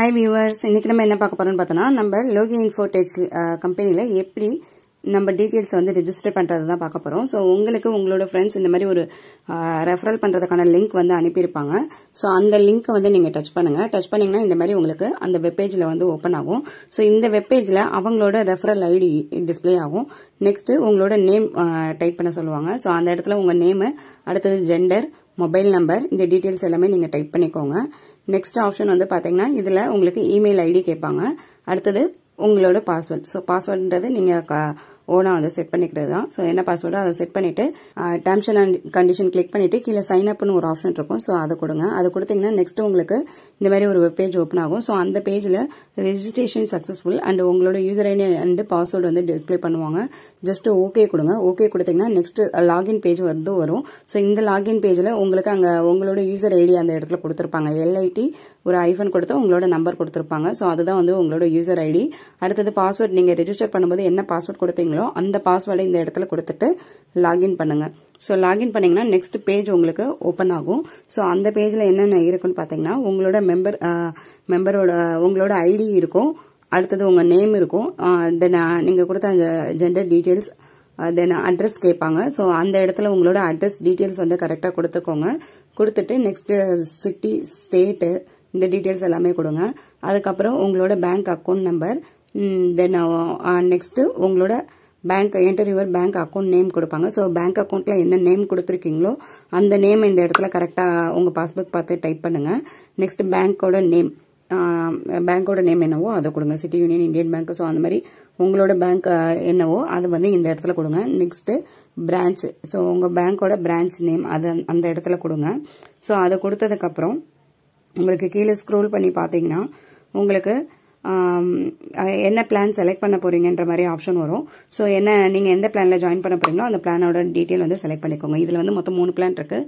high viewers இன்னைக்கு நம்ம என்ன பார்க்க போறோம்னு பார்த்தோன்னா நம்ம லோகி இன்ஃபோடெச் கம்பெனியில் எப்படி நம்ம டீட்டெயில்ஸ் வந்து ரெஜிஸ்டர் பண்ணுறது தான் பார்க்க போகிறோம் ஸோ உங்களுக்கு உங்களோட ஃப்ரெண்ட்ஸ் இந்த மாதிரி ஒரு ரெஃபரல் பண்ணுறதுக்கான லிங்க் வந்து அனுப்பியிருப்பாங்க ஸோ அந்த லிங்க்கை வந்து நீங்கள் டச் பண்ணுங்கள் டச் பண்ணிங்கன்னா இந்த மாதிரி உங்களுக்கு அந்த வெப்பேஜில் வந்து ஓப்பன் ஆகும் ஸோ இந்த வெப்பேஜில் அவங்களோட ரெஃபரல் ஐடி டிஸ்பிளே ஆகும் நெக்ஸ்ட்டு உங்களோட நேம் டைப் பண்ண சொல்லுவாங்க ஸோ அந்த இடத்துல உங்கள் நேமு அடுத்தது ஜெண்டர் மொபைல் நம்பர் இந்த டீட்டெயில்ஸ் எல்லாமே நீங்கள் டைப் பண்ணிக்கோங்க நெக்ஸ்ட் ஆப்ஷன் வந்து பார்த்தீங்கன்னா இதில் உங்களுக்கு இமெயில் ஐடி கேட்பாங்க அடுத்தது உங்களோட பாஸ்வேர்ட் ஸோ பாஸ்வேர்டுன்றது நீங்கள் ஓனாக வந்து செட் பண்ணிக்கிறது தான் ஸோ என்ன பாஸ்வேர்டோ அதை செட் பண்ணிவிட்டு டேர்ம்ஸ் அண்ட் கண்டிஷன் கிளிக் பண்ணிவிட்டு கீழே சைன் அப்னு ஒரு ஆப்ஷன் இருக்கும் ஸோ அதை கொடுங்க அதை கொடுத்தீங்கன்னா நெக்ஸ்ட் உங்களுக்கு இந்த மாதிரி ஒரு வெப்பேஜ் பேஜ் ஓப்பன் ஆகும் ஸோ அந்த பேஜில் ரெஜிஸ்ட்ரேஷன் சக்ஸஸ்ஃபுல் அண்ட் உங்களோட யூசர் ஐடி அண்ட் பாஸ்வேர்டு வந்து டிஸ்பிளே பண்ணுவாங்க ஜஸ்ட் ஓகே கொடுங்க ஓகே கொடுத்தீங்கன்னா நெக்ஸ்ட் லாகின் பேஜ் வந்து வரும் ஸோ இந்த லாகின் பேஜில் உங்களுக்கு அங்கே உங்களோட யூசர் ஐடி அந்த இடத்துல கொடுத்துருப்பாங்க எல்ஐடி ஒரு ஐஃபன் கொடுத்தா உங்களோட நம்பர் கொடுத்துருப்பாங்க ஸோ அதுதான் வந்து உங்களோட யூசர் ஐடி அடுத்தது பாஸ்வேர்ட் நீங்கள் ரெஜிஸ்டர் பண்ணும்போது என்ன பாஸ்வேர்ட் கொடுத்தீங்களோ கொடுத்துருக்கீங்களோ அந்த பாஸ்வேர்டை இந்த இடத்துல கொடுத்துட்டு லாகின் பண்ணுங்கள் ஸோ லாகின் பண்ணிங்கன்னா நெக்ஸ்ட் பேஜ் உங்களுக்கு ஓப்பன் ஆகும் ஸோ அந்த பேஜில் என்னென்ன இருக்குன்னு பார்த்தீங்கன்னா உங்களோட மெம்பர் மெம்பரோட உங்களோட ஐடி இருக்கும் அடுத்தது உங்கள் நேம் இருக்கும் தென் நீங்கள் கொடுத்த அந்த ஜெண்டர் டீட்டெயில்ஸ் தென் அட்ரஸ் கேட்பாங்க ஸோ அந்த இடத்துல உங்களோட அட்ரஸ் டீட்டெயில்ஸ் வந்து கரெக்டாக கொடுத்துக்கோங்க கொடுத்துட்டு நெக்ஸ்ட் சிட்டி ஸ்டேட்டு இந்த டீட்டெயில்ஸ் எல்லாமே கொடுங்க அதுக்கப்புறம் உங்களோட bank account number then next உங்களோட bank enter your bank account name கொடுப்பாங்க ஸோ பேங்க் அக்கௌண்ட்டில் என்ன நேம் கொடுத்துருக்கீங்களோ அந்த நேம் இந்த இடத்துல கரெக்டாக உங்கள் பாஸ்புக் பார்த்து டைப் பண்ணுங்கள் நெக்ஸ்ட் பேங்க்கோட நேம் பேங்க்கோட நேம் என்னவோ அதை கொடுங்க City Union Indian Bank so அந்த மாதிரி உங்களோட பேங்க் என்னவோ அதை வந்து இந்த இடத்துல கொடுங்க நெக்ஸ்ட்டு பிரான்ச் ஸோ உங்கள் பேங்க்கோட பிரான்ச் நேம் அது அந்த இடத்துல கொடுங்க ஸோ அதை கொடுத்ததுக்கப்புறம் உங்களுக்கு கீழே ஸ்க்ரோல் பண்ணி பார்த்தீங்கன்னா உங்களுக்கு என்ன பிளான் செலக்ட் பண்ண போறீங்கன்ற மாதிரி ஆப்ஷன் வரும் ஸோ என்ன நீங்கள் எந்த பிளானில் ஜாயின் பண்ண போறீங்களோ அந்த பிளானோட டீட்டெயில் வந்து செலக்ட் பண்ணிக்கோங்க இதில் வந்து மொத்தம் மூணு பிளான் இருக்கு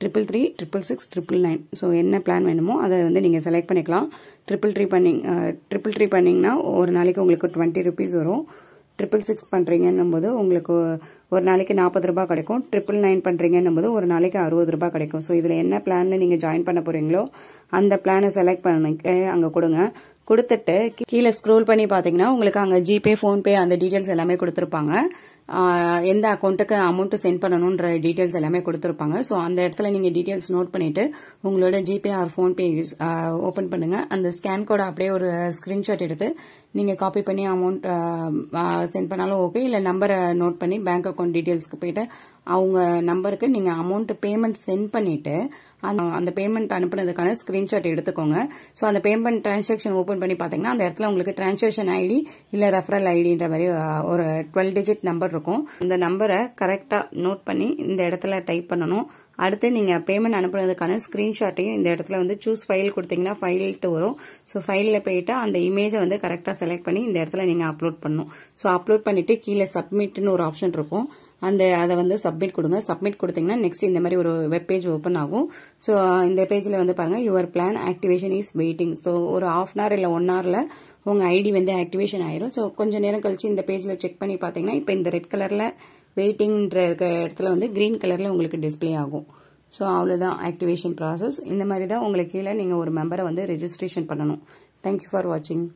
triple three triple six triple nine so என்ன பிளான் வேணுமோ அதை வந்து நீங்கள் செலக்ட் பண்ணிக்கலாம் ட்ரிபிள் த்ரீ பண்ணிங் ட்ரிபிள் த்ரீ பண்ணிங்கன்னா ஒரு நாளைக்கு உங்களுக்கு டுவெண்ட்டி ருபீஸ் வரும் ட்ரிபிள் சிக்ஸ் பண்ணுறீங்கன்னும் போது உங்களுக்கு ஒரு நாளைக்கு நாற்பது ரூபாய் கிடைக்கும் ட்ரிபிள் நைன் பண்ணுறீங்கன்னும் போது ஒரு நாளைக்கு அறுபது ரூபாய் கிடைக்கும் ஸோ இதில் என்ன பிளானில் நீங்கள் ஜாயின் பண்ண போகிறீங்களோ அந்த பிளானை செலக்ட் பண்ணி அங்கே கொடுங்க கொடுத்துட்டு கீழே ஸ்க்ரோல் பண்ணி பாத்தீங்கன்னா உங்களுக்கு அங்க ஜிபே போன்பே அந்த டீடைல்ஸ் எல்லாமே கொடுத்துருப்பாங்க எந்த அக்கௌண்ட்டுக்கு அமௌண்ட்டு சென்ட் பண்ணணுன்ற டீட்டெயில்ஸ் எல்லாமே கொடுத்துருப்பாங்க ஸோ அந்த இடத்துல நீங்கள் டீட்டெயில்ஸ் நோட் பண்ணிவிட்டு உங்களோட ஜிபே ஆர் ஃபோன்பே ஓப்பன் பண்ணுங்கள் அந்த ஸ்கேன் கோடை அப்படியே ஒரு ஸ்க்ரீன்ஷாட் எடுத்து நீங்கள் காப்பி பண்ணி அமௌண்ட் சென்ட் பண்ணாலும் ஓகே இல்லை நம்பரை நோட் பண்ணி பேங்க் அக்கௌண்ட் டீட்டெயில்ஸ்க்கு போயிட்டு அவங்க நம்பருக்கு நீங்கள் அமௌண்ட் பேமெண்ட் சென்ட் பண்ணிவிட்டு அந்த பேமெண்ட் அனுப்புனதுக்கான ஸ்க்ரீன்ஷாட் எடுத்துக்கோங்க ஸோ அந்த பேமெண்ட் டிரான்சாக்ஷன் ஓப்பன் பண்ணி பார்த்தீங்கன்னா அந்த இடத்துல உங்களுக்கு டிரான்சாக்ஷன் ஐடி இல்லை ரெஃபரல் ஐடின்ற மாதிரி ஒரு டுவெல் டிஜிட் நம்பர் இருக்கும் இந்த நம்பரை கரெக்டாக நோட் பண்ணி இந்த இடத்துல டைப் பண்ணணும் அடுத்து நீங்கள் பேமெண்ட் அனுப்புனதுக்கான ஸ்கிரீன்ஷாட்டையும் இந்த இடத்துல வந்து சூஸ் ஃபைல் கொடுத்தீங்கன்னா ஃபைல்ட்டு வரும் ஸோ ஃபைலில் போயிட்டு அந்த இமேஜை வந்து கரெக்டாக செலக்ட் பண்ணி இந்த இடத்துல நீங்கள் அப்லோட் பண்ணணும் ஸோ அப்லோட் பண்ணிட்டு கீழே சப்மிட்னு ஒரு ஆப்ஷன் இருக்கும் அந்த அதை வந்து சப்மிட் கொடுங்க சப்மிட் கொடுத்தீங்கன்னா நெக்ஸ்ட் இந்த மாதிரி ஒரு வெப் பேஜ் ஓப்பன் ஆகும் ஸோ இந்த பேஜில் வந்து பாருங்கள் your plan activation is waiting so ஒரு ஆஃப் அன் ஹவர் இல்லை ஒன் ஹவரில் உங்கள் ஐடி வந்து ஆக்டிவேஷன் ஆயிரும் ஸோ கொஞ்சம் நேரம் கழிச்சு இந்த பேஜில் செக் பண்ணி பார்த்தீங்கன்னா இப்போ இந்த ரெட் கலரில் வெயிட்டிங்ன்ற இருக்க இடத்துல வந்து க்ரீன் கலரில் உங்களுக்கு டிஸ்பிளே ஆகும் ஸோ அவ்வளோதான் ஆக்டிவேஷன் ப்ராசஸ் இந்த மாதிரி தான் உங்களுக்கு கீழே நீங்கள் ஒரு மெம்பரை வந்து ரெஜிஸ்ட்ரேஷன் பண்ணணும் தேங்க்யூ ஃபார் வாட்சிங்